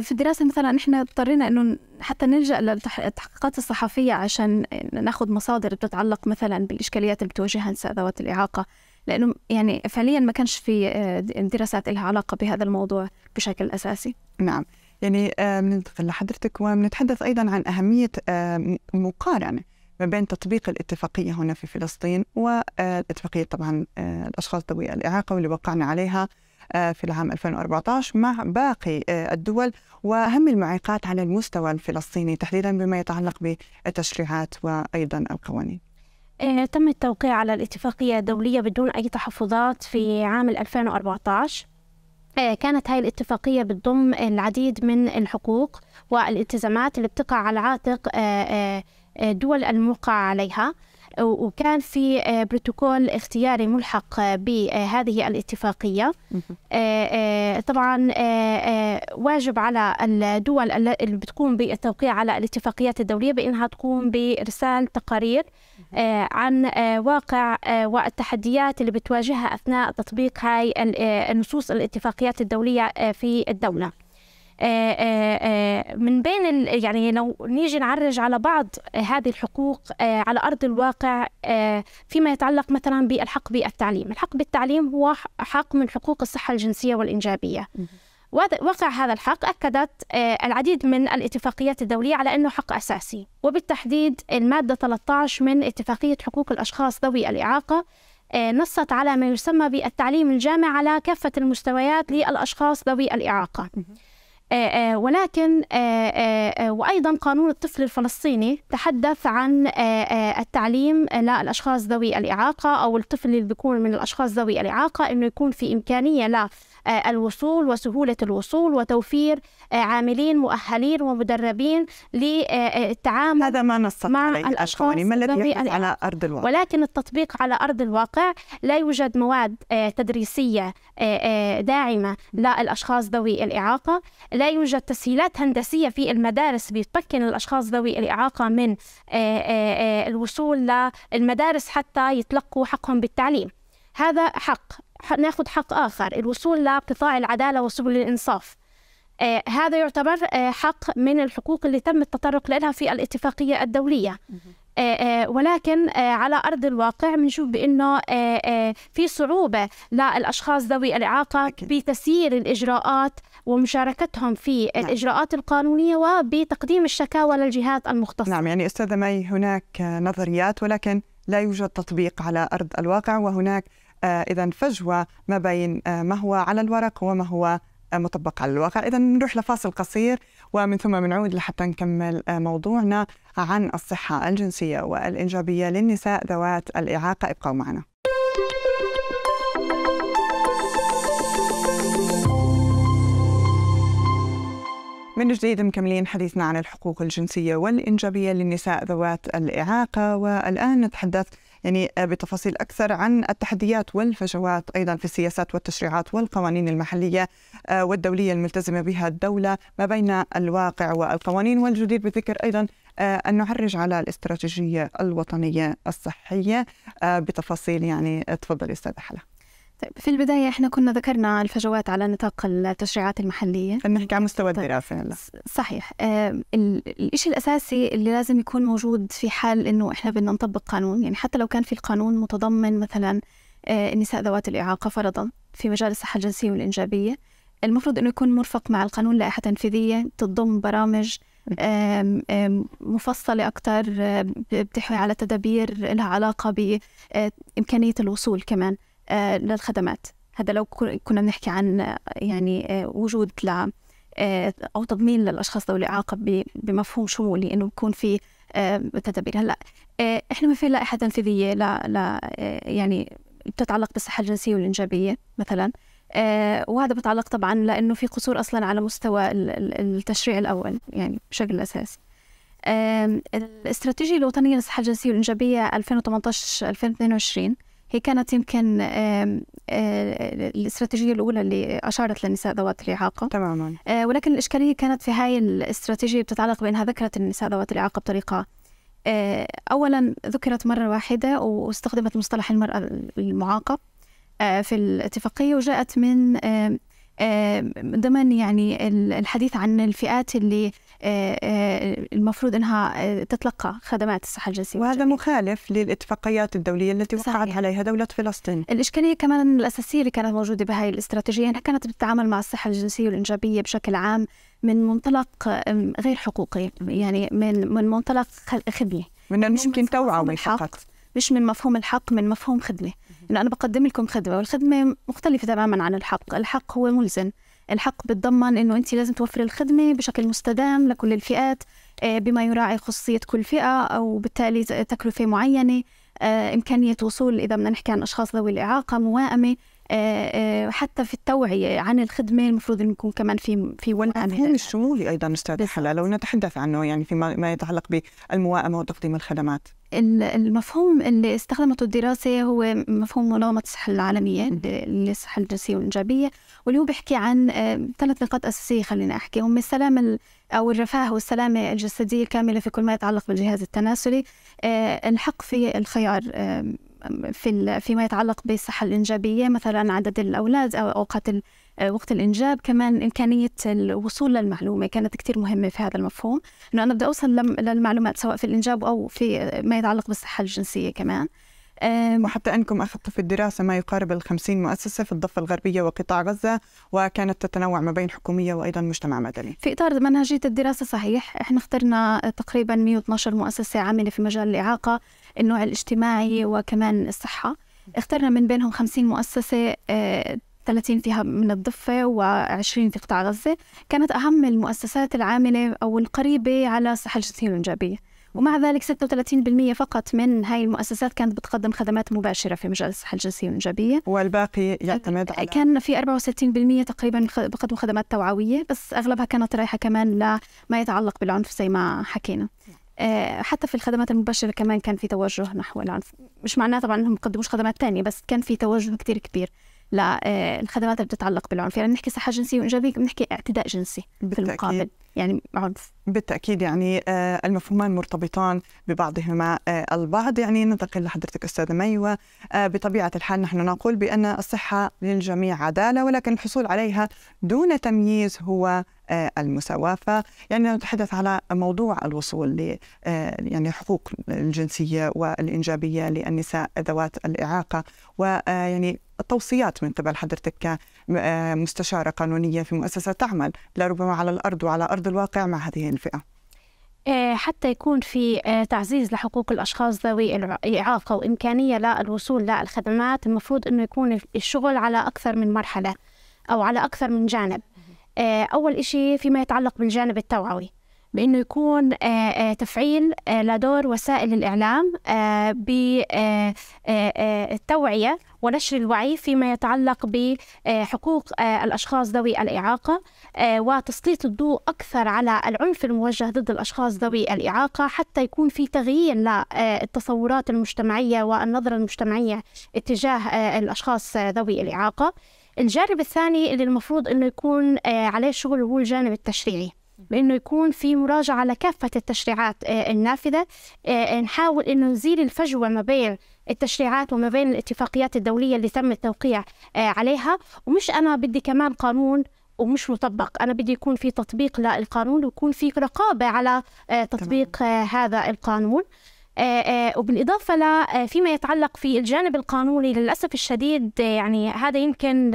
في الدراسه مثلا احنا اضطرينا انه حتى نلجا للتحقيقات الصحفيه عشان ناخذ مصادر بتتعلق مثلا بالاشكاليات اللي بتواجهها ذوات الاعاقه لأنه يعني فعليا ما كانش في آه، دراسات لها علاقة بهذا الموضوع بشكل أساسي نعم يعني بننتقل آه، لحضرتك وبنتحدث أيضا عن أهمية آه، مقارنة ما بين تطبيق الاتفاقية هنا في فلسطين والاتفاقية طبعا الأشخاص ذوي الإعاقة واللي وقعنا عليها في العام 2014 مع باقي الدول وأهم المعيقات على المستوى الفلسطيني تحديدا بما يتعلق بالتشريعات وأيضا القوانين آه، تم التوقيع على الاتفاقية الدولية بدون أي تحفظات في عام 2014 آه، كانت هاي الاتفاقية بتضم العديد من الحقوق والالتزامات اللي بتقع على عاتق آه، دول الموقع عليها وكان في بروتوكول اختياري ملحق بهذه الاتفاقية طبعا واجب على الدول اللي بتقوم بالتوقيع على الاتفاقيات الدولية بأنها تقوم بإرسال تقارير آه، عن آه، واقع آه، والتحديات اللي بتواجهها أثناء تطبيق هاي النصوص الاتفاقيات الدولية في الدولة من بين يعني لو نيجي نعرج على بعض هذه الحقوق على ارض الواقع فيما يتعلق مثلا بالحق بالتعليم، الحق بالتعليم هو حق من حقوق الصحه الجنسيه والانجابيه. وقع هذا الحق أكدت آه، العديد من الاتفاقيات الدولية على أنه حق أساسي وبالتحديد المادة 13 من اتفاقية حقوق الأشخاص ذوي الإعاقة آه، نصت على ما يسمى بالتعليم الجامع على كافة المستويات للأشخاص ذوي الإعاقة آه، ولكن وأيضا قانون الطفل الفلسطيني تحدث عن التعليم للأشخاص ذوي الإعاقة أو الطفل اللي بيكون من الأشخاص ذوي الإعاقة أنه يكون في إمكانية له آه، الوصول وسهولة الوصول وتوفير آه، عاملين مؤهلين ومدربين للتعامل آه، هذا ما نصت مع الأشخاص يعني ما الذي يحدث على أرض الواقع ولكن التطبيق على أرض الواقع لا يوجد مواد تدريسية داعمة للأشخاص ذوي الإعاقة لا يوجد تسهيلات هندسية في المدارس بتمكن الأشخاص ذوي الإعاقة من الوصول للمدارس حتى يتلقوا حقهم بالتعليم هذا حق ناخد حق آخر الوصول لقطاع العدالة وسبل الإنصاف آه هذا يعتبر آه حق من الحقوق اللي تم التطرق لها في الاتفاقية الدولية آه،, آه ولكن آه، على أرض الواقع بنشوف بأنه آه، في صعوبة للأشخاص ذوي الإعاقة بتسيير الإجراءات ومشاركتهم في نعم. الإجراءات القانونية وبتقديم الشكاوى للجهات المختصة نعم يعني أستاذة مي هناك نظريات ولكن لا يوجد تطبيق على أرض الواقع وهناك آه، اذا فجوه ما بين آه، ما هو على الورق وما هو آه، مطبق على الواقع اذا نروح لفاصل قصير ومن ثم بنعود لحتى نكمل موضوعنا عن الصحه الجنسيه والانجابيه للنساء ذوات الاعاقه ابقوا معنا من جديد مكملين حديثنا عن الحقوق الجنسية والإنجابية للنساء ذوات الإعاقة والآن نتحدث يعني بتفاصيل أكثر عن التحديات والفجوات أيضا في السياسات والتشريعات والقوانين المحلية آه، والدولية الملتزمة بها الدولة ما بين الواقع والقوانين والجدير بذكر أيضا آه، أن نعرج على الاستراتيجية الوطنية الصحية آه، بتفاصيل يعني تفضل أستاذة حلا طيب في البداية احنا كنا ذكرنا الفجوات على نطاق التشريعات المحلية نحكي على مستوى طيب، الدراسة هلا صحيح آه الشيء الأساسي اللي لازم يكون موجود في حال إنه احنا بدنا نطبق قانون يعني حتى لو كان في القانون متضمن مثلا آه النساء ذوات الإعاقة فرضا في مجال الصحة الجنسية والإنجابية المفروض إنه يكون مرفق مع القانون لائحة تنفيذية تضم برامج مفصلة أكثر آه، بتحوي على تدابير لها علاقة بإمكانية آه، الوصول كمان آه، للخدمات هذا لو كنا بنحكي عن يعني آه، وجود ل آه، او تضمين للاشخاص ذوي الاعاقه بمفهوم شمولي انه يكون في تدابير هلا احنا ما في لائحه تنفيذيه ل يعني بتتعلق بالصحه الجنسيه والانجابيه مثلا وهذا بتعلق طبعا لانه في قصور اصلا على مستوى التشريع الاول يعني بشكل اساسي الاستراتيجيه الوطنيه للصحه الجنسيه والانجابيه 2018 2022 هي كانت يمكن آه، الاستراتيجيه الاولى اللي اشارت للنساء ذوات الاعاقه تماما آه، ولكن الاشكاليه كانت في هاي الاستراتيجيه بتتعلق بانها ذكرت النساء ذوات الاعاقه بطريقه آه، اولا ذكرت مره واحده واستخدمت مصطلح المراه المعاقه في الاتفاقيه وجاءت من آه، ضمن يعني الحديث عن الفئات اللي آه، آه، المفروض انها تتلقى خدمات الصحه الجنسيه وهذا مخالف للاتفاقيات الدوليه التي وقعت صحيح. عليها دوله فلسطين الاشكاليه كمان الاساسيه اللي كانت موجوده بهاي الاستراتيجيه انها كانت بتتعامل مع الصحه الجنسيه والانجابيه بشكل عام من منطلق غير حقوقي يعني من من منطلق خدمه من الممكن توعوي فقط مش من مفهوم الحق من مفهوم خدمه انه انا بقدم لكم خدمه والخدمه مختلفه تماما عن الحق الحق هو ملزم الحق بتضمن انه انت لازم توفري الخدمه بشكل مستدام لكل الفئات آه، بما يراعي خصوصيه كل فئه او بالتالي تكلفه معينه آه، امكانيه وصول اذا بدنا نحكي عن اشخاص ذوي الاعاقه موائمه آه، آه، حتى في التوعيه عن الخدمه المفروض انه يكون كمان في في وعي مفهوم الشمولي ايضا استاذ حلا لو نتحدث عنه يعني فيما ما يتعلق بالموائمه وتقديم الخدمات المفهوم اللي استخدمته الدراسة هو مفهوم منظمة الصحة العالمية للصحة الجنسية والإنجابية واللي هو بيحكي عن آه، ثلاث نقاط أساسية خلينا أحكي هم السلام أو الرفاه والسلامة الجسدية الكاملة في كل ما يتعلق بالجهاز التناسلي الحق في الخيار في فيما يتعلق بالصحة الإنجابية مثلا عدد الأولاد أو أوقات آه، وقت الإنجاب كمان إمكانية الوصول للمعلومة كانت كتير مهمة في هذا المفهوم إنه أنا بدي أوصل للمعلومات سواء في الإنجاب أو في ما يتعلق بالصحة الجنسية كمان وحتى أنكم أخذتوا في الدراسة ما يقارب ال 50 مؤسسة في الضفة الغربية وقطاع غزة وكانت تتنوع ما بين حكومية وأيضا مجتمع مدني في إطار منهجية الدراسة صحيح إحنا اخترنا تقريبا 112 مؤسسة عاملة في مجال الإعاقة النوع الاجتماعي وكمان الصحة اخترنا من بينهم 50 مؤسسة 30 آه، فيها من الضفة و20 في قطاع غزة كانت أهم المؤسسات العاملة أو القريبة على الصحة الجنسية والإنجابية ومع ذلك 36% فقط من هاي المؤسسات كانت بتقدم خدمات مباشرة في مجال الصحة الجنسية والإنجابية والباقي يعتمد على كان في 64% تقريبا بقدم خدمات توعوية بس أغلبها كانت رايحة كمان لما يتعلق بالعنف زي ما حكينا آه، حتى في الخدمات المباشرة كمان كان في توجه نحو العنف مش معناه طبعا أنهم بقدموش خدمات تانية بس كان في توجه كتير كبير للخدمات آه، اللي بتتعلق بالعنف يعني بنحكي صحة جنسية وإنجابية بنحكي اعتداء جنسي بالتأكيد. في المقابل يعني عنف بالتاكيد يعني آه، المفهومان مرتبطان ببعضهما آه، البعض يعني ننتقل لحضرتك استاذه ميوه آه، بطبيعه الحال نحن نقول بان الصحه للجميع عداله ولكن الحصول عليها دون تمييز هو المساواة يعني نتحدث على موضوع الوصول ل يعني حقوق الجنسية والإنجابية للنساء ذوات الإعاقة ويعني التوصيات من قبل حضرتك آه، مستشارة قانونية في مؤسسة تعمل لربما على الأرض وعلى أرض الواقع مع هذه الفئة آه، حتى يكون في آه، تعزيز لحقوق الأشخاص ذوي الإعاقة وإمكانية للوصول للخدمات المفروض أنه يكون الشغل على أكثر من مرحلة أو على أكثر من جانب أول شيء فيما يتعلق بالجانب التوعوي بأنه يكون آه، آه، تفعيل آه، لدور وسائل الإعلام بالتوعية ونشر الوعي فيما يتعلق بحقوق الأشخاص ذوي الإعاقة وتسليط الضوء أكثر على العنف الموجه ضد الأشخاص ذوي الإعاقة حتى يكون في تغيير للتصورات المجتمعية والنظرة المجتمعية اتجاه الأشخاص ذوي الإعاقة الجانب الثاني اللي المفروض أنه يكون عليه شغل هو الجانب التشريعي بانه يكون في مراجعه لكافه التشريعات آه، النافذه آه، آه، نحاول انه نزيل الفجوه ما بين التشريعات وما بين الاتفاقيات الدوليه اللي تم التوقيع عليها ومش انا بدي كمان قانون ومش مطبق انا بدي يكون في تطبيق للقانون ويكون في رقابه على تطبيق تمام. هذا القانون وبالإضافة لفيما يتعلق في الجانب القانوني للأسف الشديد يعني هذا يمكن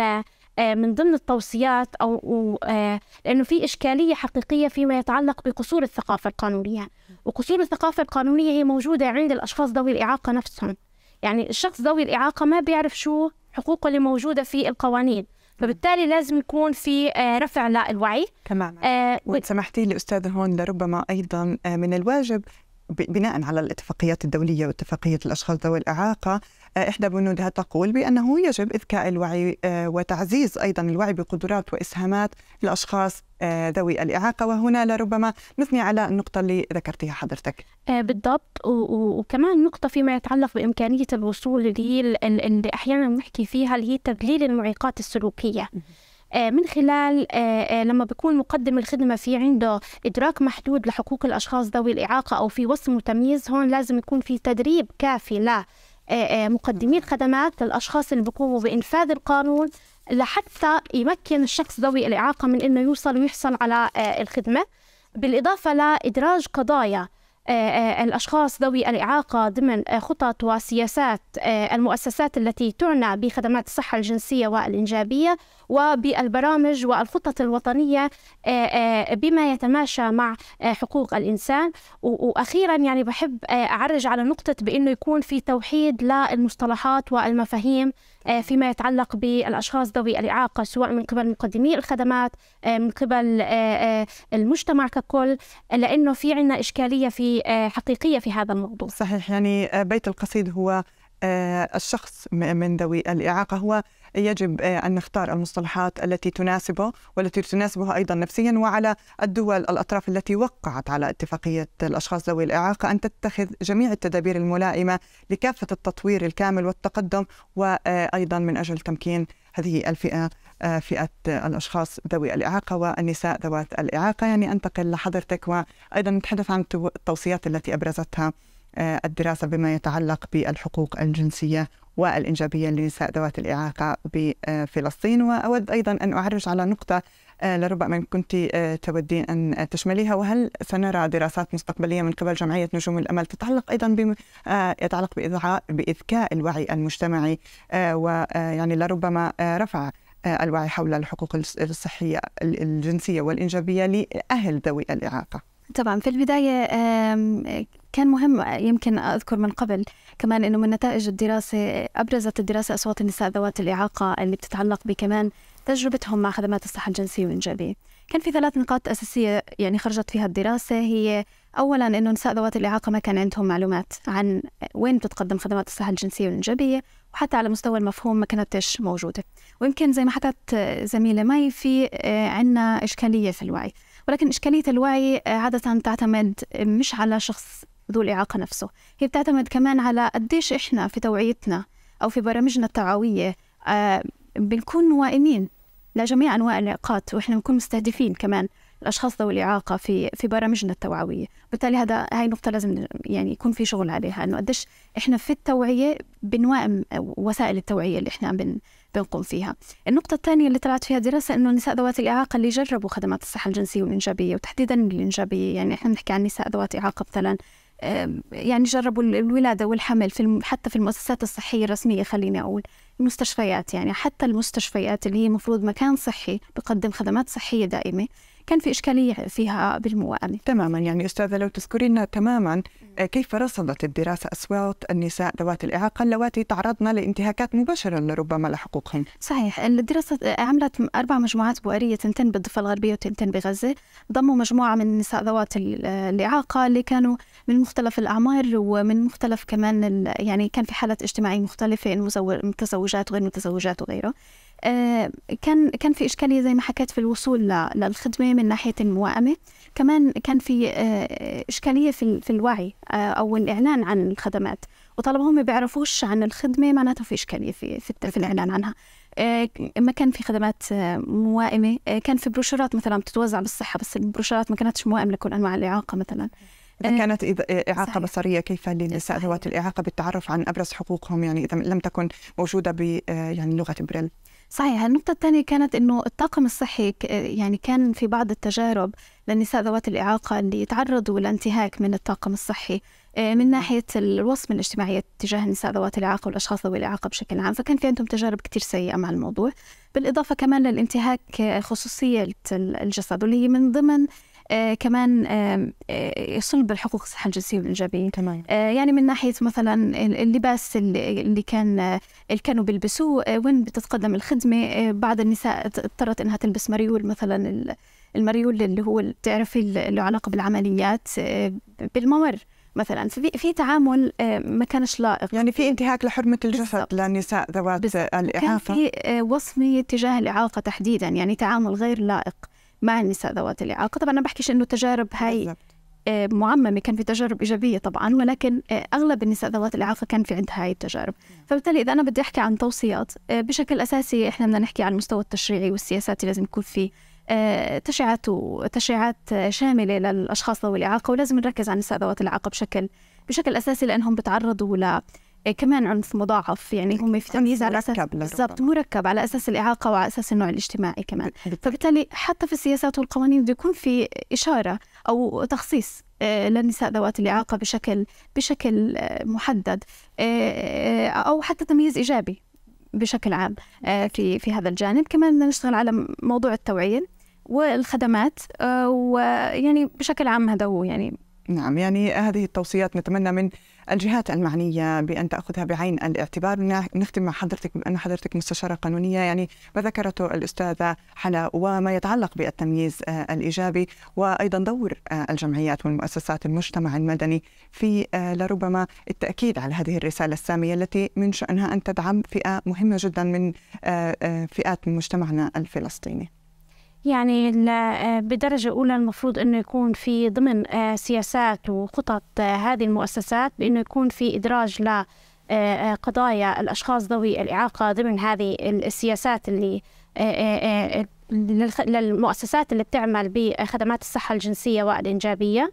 آه، من ضمن التوصيات أو آه، لأنه في إشكالية حقيقية فيما يتعلق بقصور الثقافة القانونية وقصور الثقافة القانونية هي موجودة عند الأشخاص ذوي الإعاقة نفسهم يعني الشخص ذوي الإعاقة ما بيعرف شو حقوقه اللي موجودة في القوانين فبالتالي لازم يكون في آه، رفع للوعي تماما آه وسمحتي سمحتي لي أستاذة هون لربما أيضا من الواجب بناء على الاتفاقيات الدولية واتفاقية الأشخاص ذوي الإعاقة آه، إحدى بنودها تقول بأنه يجب إذكاء الوعي آه، وتعزيز أيضا الوعي بقدرات وإسهامات الأشخاص آه، ذوي الإعاقة وهنا لربما نثني على النقطة اللي ذكرتها حضرتك بالضبط وكمان نقطة فيما يتعلق بإمكانية الوصول اللي, اللي أحيانا نحكي فيها اللي هي تذليل المعيقات السلوكية آه، من خلال آه، آه، لما بيكون مقدم الخدمة في عنده إدراك محدود لحقوق الأشخاص ذوي الإعاقة أو في وصف متميز هون لازم يكون في تدريب كافي لا مقدمي الخدمات للأشخاص اللي بيقوموا بإنفاذ القانون لحتى يمكن الشخص ذوي الإعاقة من إنه يوصل ويحصل على الخدمة بالإضافة لإدراج قضايا آه، آه، الأشخاص ذوي الإعاقة ضمن آه، خطط وسياسات المؤسسات التي تعنى بخدمات الصحة الجنسية والإنجابية وبالبرامج والخطط الوطنية بما يتماشى مع حقوق الإنسان وأخيرا يعني بحب أعرج على نقطة بأنه يكون في توحيد للمصطلحات والمفاهيم آه، فيما يتعلق بالأشخاص ذوي الإعاقة سواء من قبل مقدمي الخدمات آه، من قبل آه، المجتمع ككل لأنه في عنا إشكالية في حقيقية في هذا الموضوع صحيح يعني بيت القصيد هو الشخص من ذوي الإعاقة هو يجب آه، أن نختار المصطلحات التي تناسبه والتي تناسبها أيضا نفسيا وعلى الدول الأطراف التي وقعت على اتفاقية الأشخاص ذوي الإعاقة أن تتخذ جميع التدابير الملائمة لكافة التطوير الكامل والتقدم وأيضا آه، من أجل تمكين هذه الفئة آه، فئة الأشخاص ذوي الإعاقة والنساء ذوات الإعاقة يعني أنتقل لحضرتك وأيضا نتحدث عن التوصيات التي أبرزتها الدراسة بما يتعلق بالحقوق الجنسية والإنجابية لنساء ذوات الإعاقة بفلسطين وأود أيضا أن أعرج على نقطة آه، لربما كنت آه، تودين أن تشمليها وهل سنرى دراسات مستقبلية من قبل جمعية نجوم الأمل تتعلق أيضا بم... آه، يتعلق بإذكاء الوعي المجتمعي ويعني لربما رفع الوعي حول الحقوق الصحية الجنسية والإنجابية لأهل ذوي الإعاقة طبعا في البداية كان مهم يمكن أذكر من قبل كمان أنه من نتائج الدراسة أبرزت الدراسة أصوات النساء ذوات الإعاقة اللي بتتعلق بكمان تجربتهم مع خدمات الصحة الجنسية والإنجابية كان في ثلاث نقاط أساسية يعني خرجت فيها الدراسة هي أولا أنه نساء ذوات الإعاقة ما كان عندهم معلومات عن وين بتتقدم خدمات الصحة الجنسية والإنجابية وحتى على مستوى المفهوم ما كانتش موجودة ويمكن زي ما حكت زميلة مي في آه، عندنا إشكالية في الوعي ولكن إشكالية الوعي آه، عادة تعتمد مش على شخص ذو الإعاقة نفسه هي بتعتمد كمان على قديش إحنا في توعيتنا أو في برامجنا التوعوية آه، بنكون موائمين لجميع أنواع الإعاقات وإحنا بنكون مستهدفين كمان الأشخاص ذوي الإعاقة في في برامجنا التوعوية وبالتالي هذا هاي نقطة لازم يعني يكون في شغل عليها إنه قديش إحنا في التوعية بنوائم وسائل التوعية اللي إحنا بن بنقوم فيها النقطة الثانية اللي طلعت فيها دراسة إنه النساء ذوات الإعاقة اللي جربوا خدمات الصحة الجنسية والإنجابية وتحديدا الإنجابية يعني إحنا بنحكي عن نساء ذوات إعاقة مثلا يعني جربوا الولادة والحمل في حتى في المؤسسات الصحية الرسمية خليني أقول المستشفيات يعني حتى المستشفيات اللي هي مفروض مكان صحي بقدم خدمات صحية دائمة كان في إشكالية فيها بالموائمة تماما يعني أستاذة لو تذكرين تماما آه، كيف رصدت الدراسة أصوات النساء ذوات الإعاقة اللواتي تعرضن لانتهاكات مباشرة لربما لحقوقهن صحيح الدراسة آه، عملت أربع مجموعات بؤرية تنتن بالضفة الغربية وتنتن بغزة ضموا مجموعة من النساء ذوات آه، الإعاقة اللي كانوا من مختلف الأعمار ومن مختلف كمان يعني كان في حالات اجتماعية مختلفة المتزوجات وغير المتزوجات وغيره آه، كان كان في اشكاليه زي ما حكيت في الوصول للخدمه من ناحيه الموائمه كمان كان في آه، اشكاليه في في الوعي آه، او الاعلان عن الخدمات وطالما هم بيعرفوش عن الخدمه معناته في اشكاليه في في, في الاعلان عنها ما كان في خدمات موائمه كان في بروشورات مثلا بتتوزع بالصحه بس البروشورات ما كانتش موائمه لكل انواع الاعاقه مثلا إذا كانت إعاقة صحيح. بصرية كيف للنساء ذوات الإعاقة بالتعرف عن أبرز حقوقهم يعني إذا لم تكن موجودة ب يعني لغة بريل صحيح النقطة الثانية كانت أنه الطاقم الصحي يعني كان في بعض التجارب للنساء ذوات الإعاقة اللي يتعرضوا لانتهاك من الطاقم الصحي آه، من ناحية الوصمة الاجتماعية تجاه النساء ذوات الإعاقة والأشخاص ذوي الإعاقة بشكل عام فكان في عندهم تجارب كتير سيئة مع الموضوع بالإضافة كمان للانتهاك خصوصية الجسد واللي هي من ضمن آه كمان آه, آه، صلب الحقوق الصحة الجنسية والإنجابية تمام آه يعني من ناحية مثلا اللباس اللي كان اللي كانوا بيلبسوه آه، وين بتتقدم الخدمة آه، بعض النساء اضطرت إنها تلبس مريول مثلا المريول اللي هو بتعرفي له علاقة بالعمليات بالممر مثلا في في تعامل ما كانش لائق يعني في انتهاك لحرمه الجسد للنساء ذوات الاعاقه كان في وصمه تجاه الاعاقه تحديدا يعني تعامل غير لائق مع النساء ذوات الإعاقة طبعا أنا بحكيش إنه التجارب هاي آه، معممة كان في تجارب إيجابية طبعا ولكن آه، أغلب النساء ذوات الإعاقة كان في عندها هاي التجارب فبالتالي إذا أنا بدي أحكي عن توصيات آه، بشكل أساسي إحنا بدنا نحكي عن المستوى التشريعي والسياسات اللي لازم يكون فيه تشريعات تشريعات شاملة للأشخاص ذوي الإعاقة ولازم نركز على النساء ذوات الإعاقة بشكل بشكل أساسي لأنهم بتعرضوا إيه، كمان عنف مضاعف يعني هم في تمييز على اساس بالضبط مركب على اساس الاعاقه وعلى اساس النوع الاجتماعي كمان فبالتالي حتى في السياسات والقوانين بده يكون في اشاره او تخصيص إيه، للنساء ذوات الإعاقة بشكل بشكل إيه، محدد أو حتى تمييز إيجابي بشكل عام في في هذا الجانب كمان بدنا نشتغل على موضوع التوعية والخدمات ويعني بشكل عام هذا هو يعني نعم يعني هذه التوصيات نتمنى من الجهات المعنيه بان تاخذها بعين الاعتبار نختم مع حضرتك بان حضرتك مستشاره قانونيه يعني ما ذكرته الاستاذه حلا وما يتعلق بالتمييز آه، الايجابي وايضا دور آه، الجمعيات والمؤسسات المجتمع المدني في آه، لربما التاكيد على هذه الرساله الساميه التي من شانها ان تدعم فئه مهمه جدا من فئات من مجتمعنا الفلسطيني. يعني آه، بدرجة أولى المفروض أنه يكون في ضمن آه، سياسات وخطط آه، هذه المؤسسات بأنه يكون في إدراج ل قضايا الأشخاص ذوي الإعاقة ضمن هذه السياسات اللي للمؤسسات اللي بتعمل بخدمات الصحة الجنسية والإنجابية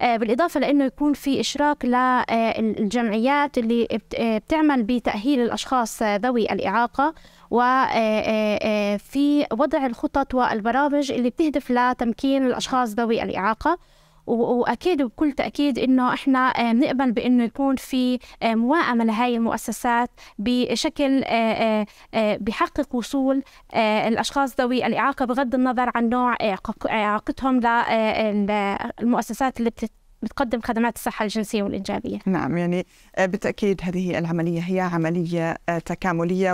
بالإضافة لأنه يكون في إشراك للجمعيات اللي بتعمل بتأهيل الأشخاص ذوي الإعاقة وفي آه، آه، آه، وضع الخطط والبرامج اللي بتهدف لتمكين الأشخاص ذوي الإعاقة واكيد بكل تاكيد انه احنا بنقبل بانه يكون في موائمه لهي المؤسسات بشكل بحقق وصول الاشخاص ذوي الاعاقه بغض النظر عن نوع اعاقتهم للمؤسسات اللي بتت بتقدم خدمات الصحة الجنسية والإنجابية نعم يعني آه، بالتأكيد هذه العملية هي عملية آه، تكاملية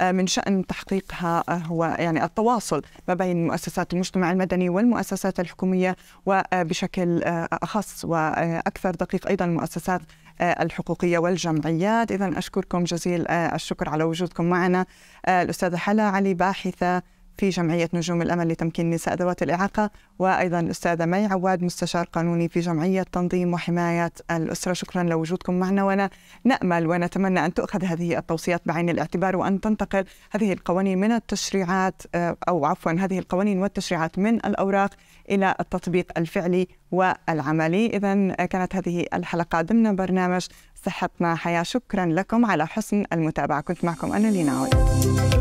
ومن شأن تحقيقها آه، هو يعني التواصل ما بين مؤسسات المجتمع المدني والمؤسسات الحكومية وبشكل أخص وأكثر دقيق أيضا المؤسسات الحقوقيه والجمعيات اذا اشكركم جزيل الشكر على وجودكم معنا الاستاذه حلا علي باحثه في جمعية نجوم الأمل لتمكين نساء ذوات الإعاقة وأيضا الأستاذة مي عواد مستشار قانوني في جمعية تنظيم وحماية الأسرة شكرا لوجودكم معنا وأنا نأمل ونتمنى أن تؤخذ هذه التوصيات بعين الاعتبار وأن تنتقل هذه القوانين من التشريعات أو عفوا هذه القوانين والتشريعات من الأوراق إلى التطبيق الفعلي والعملي إذا كانت هذه الحلقة ضمن برنامج صحتنا حياة شكرا لكم على حسن المتابعة كنت معكم أنا لينا عود